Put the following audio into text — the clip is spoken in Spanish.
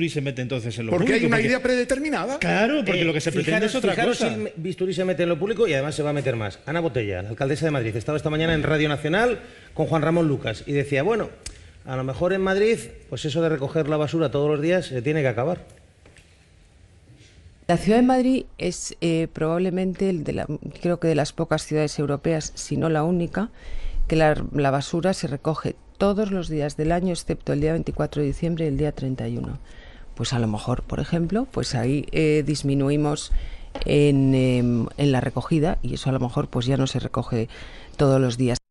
bisturí se mete entonces en lo público? Hay una porque idea predeterminada. Claro, porque lo que se eh, pretende es otra cosa. Claro, Si bisturí se mete en lo público y además se va a meter más. Ana Botella, alcaldesa de Madrid, estaba esta mañana en Radio Nacional con Juan Ramón Lucas y decía, bueno, a lo mejor en Madrid, pues eso de recoger la basura todos los días se tiene que acabar. La ciudad de Madrid es eh, probablemente, el de la, creo que de las pocas ciudades europeas, si no la única, que la, la, basura se recoge todos los días del año, excepto el día 24 de diciembre y el día 31 pues a lo mejor, por ejemplo, pues ahí eh, disminuimos em, en, la recogida y eso a lo mejor pues ya no se recoge todos los días.